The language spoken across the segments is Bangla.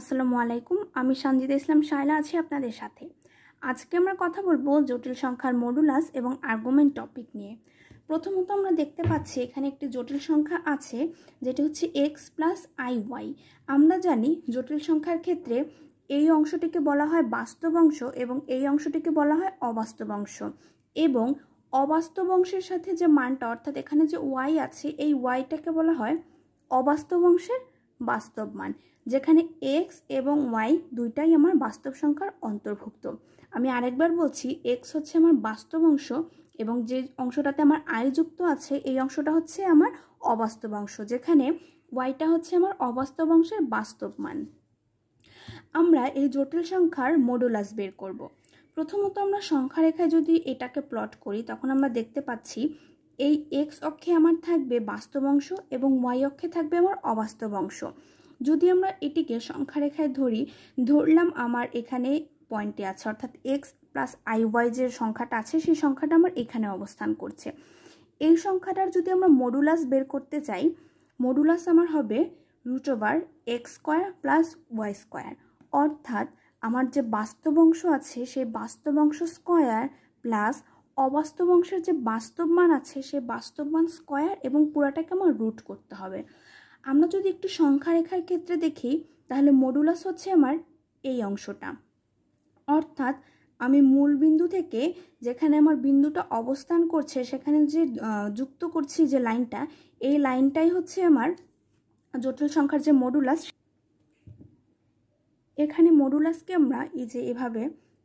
আসসালামু আলাইকুম আমি সঞ্জিদা ইসলাম শায়লা আছি আপনাদের সাথে আজকে আমরা কথা বলবো জটিল সংখ্যার মডুলাস এবং আর্গুমেন্ট টপিক নিয়ে প্রথমত আমরা দেখতে পাচ্ছি এখানে একটি জটিল সংখ্যা আছে যেটি হচ্ছে এক্স প্লাস আই ওয়াই আমরা জানি জটিল সংখ্যার ক্ষেত্রে এই অংশটিকে বলা হয় বাস্তব অংশ এবং এই অংশটিকে বলা হয় অবাস্তব অংশ এবং অবাস্তব অংশের সাথে যে মানটা অর্থাৎ এখানে যে ওয়াই আছে এই ওয়াইটাকে বলা হয় অবাস্তব অংশের বাস্তব মান যেখানে এক্স এবং ওয়াই দুইটাই আমার বাস্তব সংখ্যার অন্তর্ভুক্ত আমি আরেকবার বলছি এক্স হচ্ছে আমার বাস্তব অংশ এবং যে অংশটাতে আমার আয় যুক্ত আছে এই অংশটা হচ্ছে আমার অবাস্তব অংশ যেখানে ওয়াইটা হচ্ছে আমার অবাস্তব অংশের বাস্তব মান আমরা এই জটিল সংখ্যার মডুলাস বের করব। প্রথমত আমরা সংখ্যা রেখায় যদি এটাকে প্লট করি তখন আমরা দেখতে পাচ্ছি এই এক্স অক্ষে আমার থাকবে বাস্তব অংশ এবং ওয়াই অক্ষে থাকবে আমার অবাস্তব অংশ যদি আমরা এটিকে সংখ্যারেখায় ধরি ধরলাম আমার এখানে পয়েন্টে আছে অর্থাৎ এক্স প্লাস আই ওয়াই যে সংখ্যাটা আছে সেই সংখ্যাটা আমার এখানে অবস্থান করছে এই সংখ্যাটার যদি আমরা মডুলাস বের করতে চাই মডুলাস আমার হবে root over X square plus Y square অর্থাৎ আমার যে বাস্তব অংশ আছে সেই বাস্তব অংশ স্কোয়ার প্লাস অবাস্তব অংশের যে বাস্তব মান আছে সে বাস্তব মান স্কয়ার এবং পুরাটাকে আমার রুট করতে হবে আমরা যদি একটু সংখ্যা রেখার ক্ষেত্রে দেখি তাহলে মডুলাস হচ্ছে আমার এই অংশটা অর্থাৎ আমি মূল বিন্দু থেকে যেখানে আমার বিন্দুটা অবস্থান করছে সেখানে যে যুক্ত করছি যে লাইনটা এই লাইনটাই হচ্ছে আমার জটিল সংখ্যার যে মডুলাস এখানে মডুলাসকে আমরা এই যে এভাবে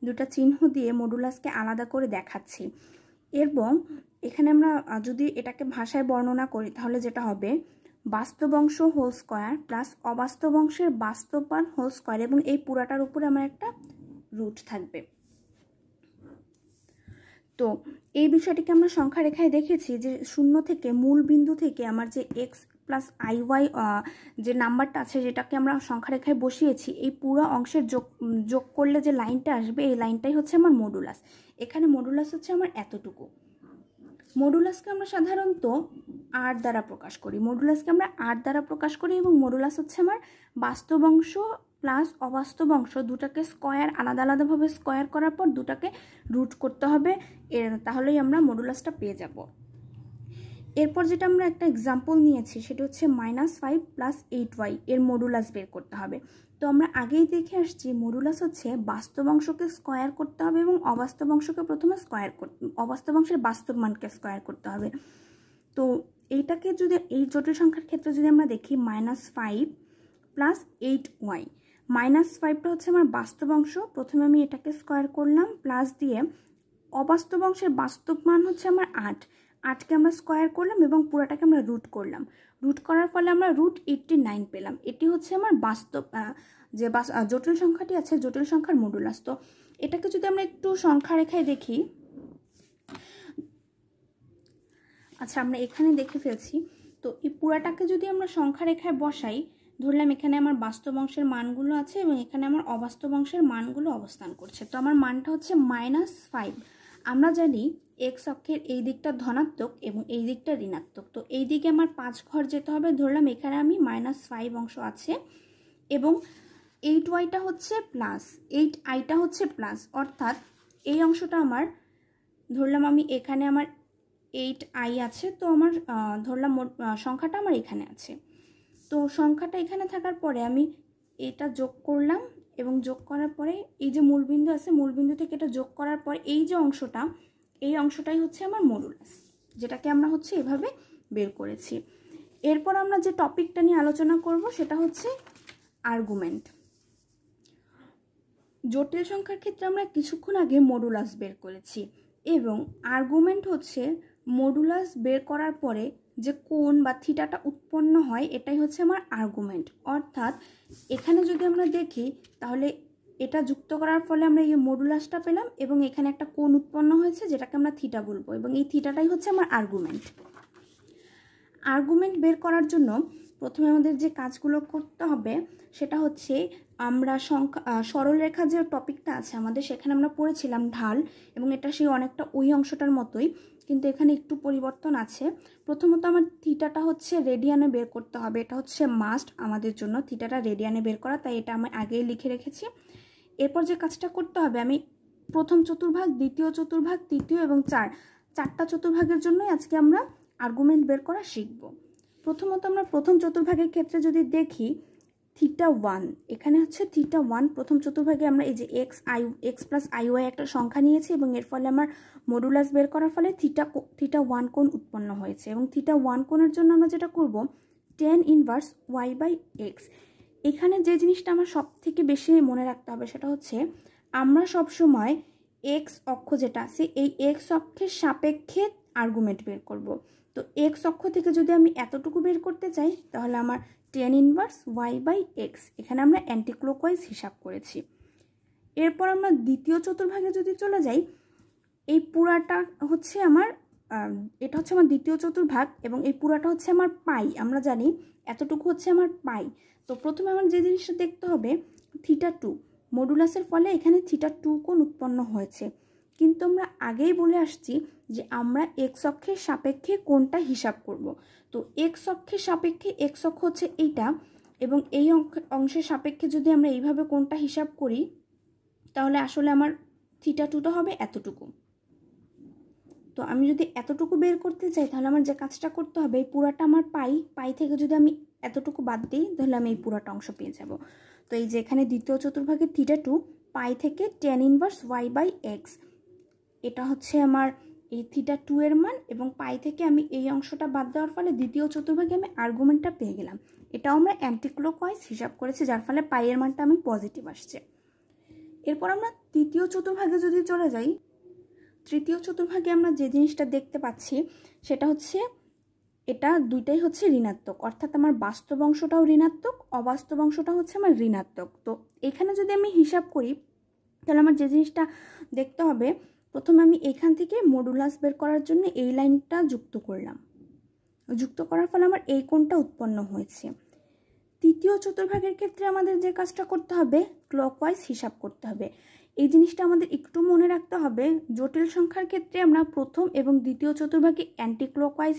দুটা চিহ্ন দিয়ে মডুলাসকে আলাদা করে দেখাচ্ছি এবং এখানে আমরা যদি এটাকে ভাষায় বর্ণনা করি তাহলে যেটা হবে বাস্তব অংশ হোল স্কয়ার প্লাস অবাস্তব অংশের বাস্তবান হোল স্কয়ার এবং এই পুরাটার উপরে আমার একটা রুট থাকবে তো এই বিষয়টিকে আমরা সংখ্যা রেখায় দেখেছি যে শূন্য থেকে মূল বিন্দু থেকে আমার যে এক্স প্লাস আইওয়াই যে নাম্বারটা আছে যেটাকে আমরা সংখ্যারেখায় বসিয়েছি এই পুরো অংশের যোগ যোগ করলে যে লাইনটা আসবে এই লাইনটাই হচ্ছে আমার মডুলাস এখানে মডুলাস হচ্ছে আমার এতটুকু মডুলাসকে আমরা সাধারণত আর দ্বারা প্রকাশ করি মডুলাসকে আমরা আর দ্বারা প্রকাশ করি এবং মডুলাস হচ্ছে আমার বাস্তব অংশ প্লাস অবাস্তব অংশ দুটাকে স্কয়ার আলাদা আলাদাভাবে স্কোয়ার করার পর দুটাকে রুট করতে হবে তাহলেই আমরা মডুলাসটা পেয়ে যাবো এরপর যেটা আমরা একটা এক্সাম্পল নিয়েছি সেটা হচ্ছে minus five plus eight Y এর মডুলাস বের করতে হবে তো আমরা আগেই দেখে আসছি মডুলাস হচ্ছে বাস্তব অংশকে স্কোয়ার করতে হবে এবং অবাস্তব অংশকে প্রথমে স্কোয়ার কর অবাস্তব অংশের বাস্তব মানকে স্কোয়ার করতে হবে তো এইটাকে যদি এই জটিল সংখ্যার ক্ষেত্রে যদি আমরা দেখি minus five plus eight Y minus ফাইভটা হচ্ছে আমার বাস্তব অংশ প্রথমে আমি এটাকে স্কোয়ার করলাম প্লাস দিয়ে অবাস্তব অংশের বাস্তব মান হচ্ছে আমার আট আটকে আমরা স্কোয়ার করলাম এবং পুরাটাকে আমরা রুট করলাম রুট করার ফলে আমরা রুট এইটটি নাইন পেলাম এটি হচ্ছে আমার বাস্তব যে জটিল সংখ্যাটি আছে জটিল সংখ্যার মডুলাস তো এটাকে যদি আমরা একটু সংখ্যা রেখায় দেখি আচ্ছা আমরা এখানে দেখে ফেলছি তো এই পুরাটাকে যদি আমরা সংখ্যা রেখায় বসাই ধরলাম এখানে আমার বাস্তব অংশের মানগুলো আছে এবং এখানে আমার অবাস্তব অংশের মানগুলো অবস্থান করছে তো আমার মানটা হচ্ছে মাইনাস ফাইভ আমরা জানি এক্স অক্ষের এই দিকটা ধনাত্মক এবং এই দিকটা ঋণাত্মক তো এই দিকে আমার পাঁচ ঘর যেতে হবে ধরলাম এখানে আমি মাইনাস ফাইভ অংশ আছে এবং এইট ওয়াইটা হচ্ছে প্লাস এইট আইটা হচ্ছে প্লাস অর্থাৎ এই অংশটা আমার ধরলাম আমি এখানে আমার এইট আই আছে তো আমার ধরলাম সংখ্যাটা আমার এখানে আছে তো সংখ্যাটা এখানে থাকার পরে আমি এটা যোগ করলাম এবং যোগ করার পরে এই যে মূলবিন্দু আছে মূলবিন্দু থেকে এটা যোগ করার পর এই যে অংশটা এই অংশটাই হচ্ছে আমার মডুলাস যেটাকে আমরা হচ্ছে এভাবে বের করেছি এরপর আমরা যে টপিকটা নিয়ে আলোচনা করব সেটা হচ্ছে আর্গুমেন্ট জটিল সংখ্যার ক্ষেত্রে আমরা কিছুক্ষণ আগে মডুলাস বের করেছি এবং আর্গুমেন্ট হচ্ছে মডুলাস বের করার পরে যে কোন বা থিটাটা উৎপন্ন হয় এটাই হচ্ছে আমার আর্গুমেন্ট অর্থাৎ এখানে যদি আমরা দেখি তাহলে এটা যুক্ত করার ফলে আমরা এই মডুলাসটা পেলাম এবং এখানে একটা কোন উৎপন্ন হয়েছে যেটাকে আমরা থিটা বলবো এবং এই থিটাটাই হচ্ছে আমার আর্গুমেন্ট আর্গুমেন্ট বের করার জন্য প্রথমে আমাদের যে কাজগুলো করতে হবে সেটা হচ্ছে আমরা সংখ্যা সরলরেখা যে টপিকটা আছে আমাদের সেখানে আমরা পড়েছিলাম ঢাল এবং এটা সেই অনেকটা ওই অংশটার মতোই কিন্তু এখানে একটু পরিবর্তন আছে প্রথমত আমার থিটাটা হচ্ছে রেডিয়ানে বের করতে হবে এটা হচ্ছে মাস্ট আমাদের জন্য থিটাটা রেডিয়ানে বের করা তাই এটা আমি আগেই লিখে রেখেছি এরপর যে কাজটা করতে হবে আমি প্রথম চতুর্ভাগ দ্বিতীয় চতুর্ভাগ তৃতীয় এবং চার চারটা চতুর্ভাগের জন্যই আজকে আমরা আর্গুমেন্ট বের করা শিখব প্রথমত আমরা প্রথম চতুর্ভাগের ক্ষেত্রে যদি দেখি থিটা ওয়ান এখানে হচ্ছে থিটা ওয়ান প্রথম চতুর্ভাগে আমরা এই যে X I X plus I Y একটা সংখ্যা নিয়েছি এবং এর ফলে আমার মডুলাস বের করার ফলে থিটা থিটা ওয়ান কোণ উৎপন্ন হয়েছে এবং থিটা ওয়ান কোনের জন্য আমরা যেটা করব tan inverse Y by X এখানে যে জিনিসটা আমার সব থেকে বেশি মনে রাখতে হবে সেটা হচ্ছে আমরা সব সময় এক্স অক্ষ যেটা আছে এই এক্স অক্ষের সাপেক্ষে আর্গুমেন্ট বের করব। তো এক্স অক্ষ থেকে যদি আমি এতটুকু বের করতে চাই তাহলে আমার tan inverse Y by X এখানে আমরা অ্যান্টিক্লোকওয়াইজ হিসাব করেছি এরপর আমরা দ্বিতীয় চতুর্ভাগে যদি চলে যাই এই পুরাটা হচ্ছে আমার এটা হচ্ছে আমার দ্বিতীয় চতুর্ভাগ এবং এই পুরাটা হচ্ছে আমার পাই আমরা জানি এতটুকু হচ্ছে আমার পাই তো প্রথমে আমার যে জিনিসটা দেখতে হবে থিটা টু মডুলাসের ফলে এখানে থিটা টু কোন উৎপন্ন হয়েছে কিন্তু আমরা আগেই বলে আসছি যে আমরা এক্স অক্ষের সাপেক্ষে কোনটা হিসাব করব। তো এক্স অক্ষের সাপেক্ষে এক্স অক্ষ হচ্ছে এইটা এবং এই অংশের সাপেক্ষে যদি আমরা এইভাবে কোনটা হিসাব করি তাহলে আসলে আমার থিটা টুটা হবে এতটুকু তো আমি যদি এতটুকু বের করতে চাই তাহলে আমার যে কাজটা করতে হবে এই পুরাটা আমার পাই পাই থেকে যদি আমি এতটুকু বাদ দিই তাহলে আমি এই পুরাটা অংশ পেয়ে যাব তো এই যে এখানে দ্বিতীয় চতুর্ভাগের থিটা টু পাই থেকে tan inverse Y by X এটা হচ্ছে আমার এই থিটা টু এর মান এবং পাই থেকে আমি এই অংশটা বাদ দেওয়ার ফলে দ্বিতীয় চতুর্ভাগে আমি আর্গুমেন্টটা পেয়ে গেলাম এটাও আমরা ওয়াইজ হিসাব করেছি যার ফলে পাইয়ের মানটা আমি পজিটিভ আসছে এরপর আমরা তৃতীয় চতুর্ভাগে যদি চলে যাই তৃতীয় চতুর্ভাগে আমরা যে জিনিসটা দেখতে পাচ্ছি সেটা হচ্ছে এটা দুইটাই হচ্ছে ঋণাত্মক অর্থাৎ আমার বাস্তব অংশটাও ঋণাত্মক অবাস্তব অংশটা হচ্ছে আমার ঋণাত্মক তো এখানে যদি আমি হিসাব করি তাহলে আমার যে জিনিসটা দেখতে হবে প্রথমে আমি এখান থেকে মডুলাস বের করার জন্য এই লাইনটা যুক্ত করলাম যুক্ত করার ফলে আমার এই কোণটা উৎপন্ন হয়েছে তৃতীয় চতুর্ভাগের ক্ষেত্রে আমাদের যে কাজটা করতে হবে ক্লকওয়াইজ হিসাব করতে হবে এই জিনিসটা আমাদের একটু মনে রাখতে হবে জটিল সংখ্যার ক্ষেত্রে আমরা প্রথম এবং দ্বিতীয় চতুর্ভাগে অ্যান্টি ক্লকওয়াইজ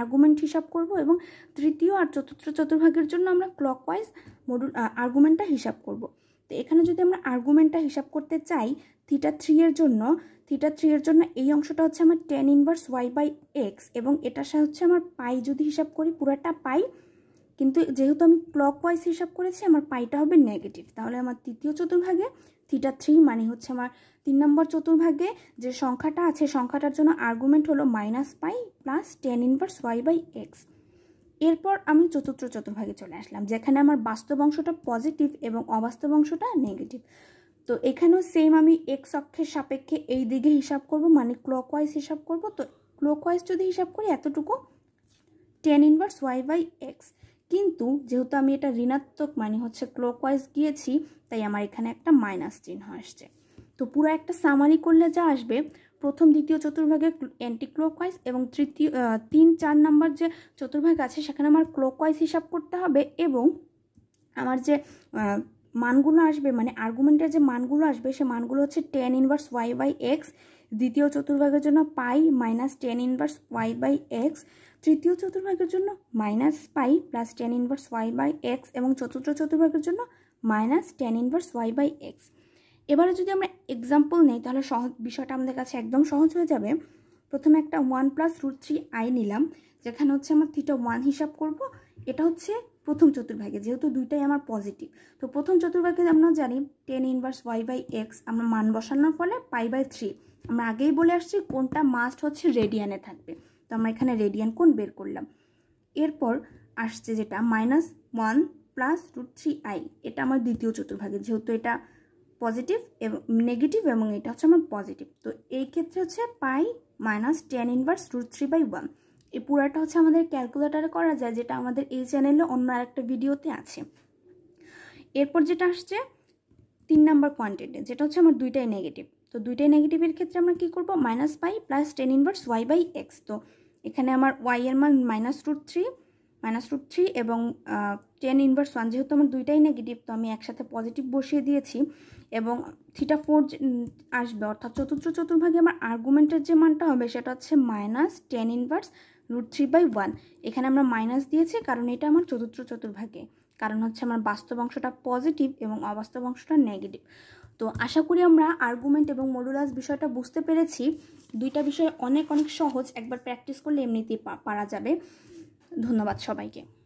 আর্গুমেন্ট হিসাব করব এবং তৃতীয় আর চতুর্থ চতুর্ভাগের জন্য আমরা ক্লকওয়াইজ মডুল আর্গুমেন্টটা হিসাব করব তো এখানে যদি আমরা আর্গুমেন্টটা হিসাব করতে চাই থিটা থ্রি এর জন্য থিটা থ্রি এর জন্য এই অংশটা হচ্ছে আমার tan inverse Y by X এবং এটা হচ্ছে আমার পাই যদি হিসাব করি পুরাটা পাই কিন্তু যেহেতু আমি ক্লক ওয়াইজ হিসাব করেছি আমার পাইটা হবে নেগেটিভ তাহলে আমার তৃতীয় চতুর্ভাগে থিটা থ্রি মানে হচ্ছে আমার তিন নম্বর চতুর্ভাগে যে সংখ্যাটা আছে সংখ্যাটার জন্য আর্গুমেন্ট হলো minus pi plus ten inverse Y by X এরপর আমি চতুর্থ চতুর্ভাগে চলে আসলাম যেখানে আমার বাস্তব অংশটা পজিটিভ এবং অবাস্তব অংশটা নেগেটিভ তো এখানেও সেম আমি এক্স অক্ষের সাপেক্ষে এই দিকে হিসাব করব মানে ক্লকওয়াইজ হিসাব করব তো ক্লকওয়াইজ যদি হিসাব করি এতটুকু tan inverse Y by X কিন্তু যেহেতু আমি এটা ঋণাত্মক মানে হচ্ছে ক্লকওয়াইজ গিয়েছি তাই আমার এখানে একটা মাইনাস চিহ্ন আসছে তো পুরো একটা সামারি করলে যা আসবে প্রথম দ্বিতীয় চতুর্ভাগে অ্যান্টি ক্লকওয়াইজ এবং তৃতীয় তিন চার নাম্বার যে চতুর্ভাগ আছে সেখানে আমার ক্লকওয়াইজ হিসাব করতে হবে এবং আমার যে মানগুলো আসবে মানে আর্গুমেন্টের যে মানগুলো আসবে সে মানগুলো হচ্ছে tan inverse Y by X দ্বিতীয় চতুর্ভাগের জন্য pi minus ten inverse Y by X তৃতীয় চতুর্ভাগের জন্য minus pi plus ten inverse Y by X এবং চতুর্থ চতুর্ভাগের জন্য minus ten inverse Y by X এবারে যদি আমরা এক্সাম্পল নেই তাহলে সহজ বিষয়টা আমাদের কাছে একদম সহজ হয়ে যাবে প্রথমে একটা one plus root three I নিলাম যেখানে হচ্ছে আমার থিটা ওয়ান হিসাব করব এটা হচ্ছে প্রথম চতুর্ভাগে যেহেতু দুইটাই আমার পজিটিভ তো প্রথম চতুর্ভাগে আমরা জানি tan inverse Y by X আমরা মান বসানোর ফলে পাই বাই থ্রি আমরা আগেই বলে আসছি কোনটা মাস্ট হচ্ছে রেডিয়ানে থাকবে তো আমরা এখানে রেডিয়ান কোন বের করলাম এরপর আসছে যেটা minus one plus root three i এটা আমার দ্বিতীয় চতুর্ভাগে যেহেতু এটা পজিটিভ এবং নেগেটিভ এবং এটা হচ্ছে আমার পজিটিভ তো এই ক্ষেত্রে হচ্ছে pi minus ten inverse root three by one এই পুরাটা হচ্ছে আমাদের ক্যালকুলেটারে করা যায় যেটা আমাদের এই চ্যানেলে অন্য আরেকটা ভিডিওতে আছে এরপর যেটা আসছে তিন নাম্বার কোয়ান্টিটি যেটা হচ্ছে আমার দুইটাই নেগেটিভ তো দুইটাই নেগেটিভের ক্ষেত্রে আমরা কী করব minus pi plus ten inverse Y by x তো এখানে আমার ওয়াই এর মান minus root three minus root three এবং টেন ইনভার্স ওয়ান যেহেতু আমার দুইটাই নেগেটিভ তো আমি একসাথে পজিটিভ বসিয়ে দিয়েছি এবং থিটা ফোর আসবে অর্থাৎ চতুর্থ চতুর্ভাগে আমার আর্গুমেন্টের যে মানটা হবে সেটা হচ্ছে minus ten inverse root three by one এখানে আমরা মাইনাস দিয়েছি কারণ এটা আমার চতুর্থ চতুর্ভাগে কারণ হচ্ছে আমার বাস্তব অংশটা পজিটিভ এবং অবাস্তব অংশটা নেগেটিভ তো আশা করি আমরা আর্গুমেন্ট এবং মডুলাস বিষয়টা বুঝতে পেরেছি দুইটা বিষয় অনেক অনেক সহজ একবার প্র্যাকটিস করলে এমনিতেই পারা যাবে ধন্যবাদ সবাইকে